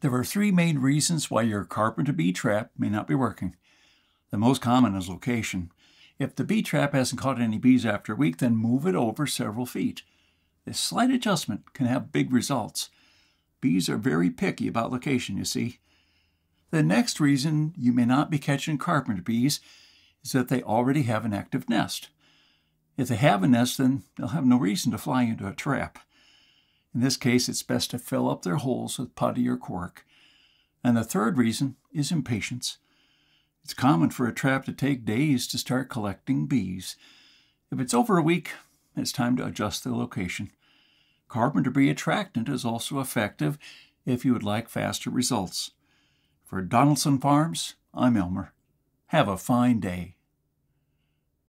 There are three main reasons why your carpenter bee trap may not be working. The most common is location. If the bee trap hasn't caught any bees after a week, then move it over several feet. This slight adjustment can have big results. Bees are very picky about location, you see. The next reason you may not be catching carpenter bees is that they already have an active nest. If they have a nest, then they'll have no reason to fly into a trap. In this case, it's best to fill up their holes with putty or cork. And the third reason is impatience. It's common for a trap to take days to start collecting bees. If it's over a week, it's time to adjust the location. Carbon debris attractant is also effective if you would like faster results. For Donaldson Farms, I'm Elmer. Have a fine day.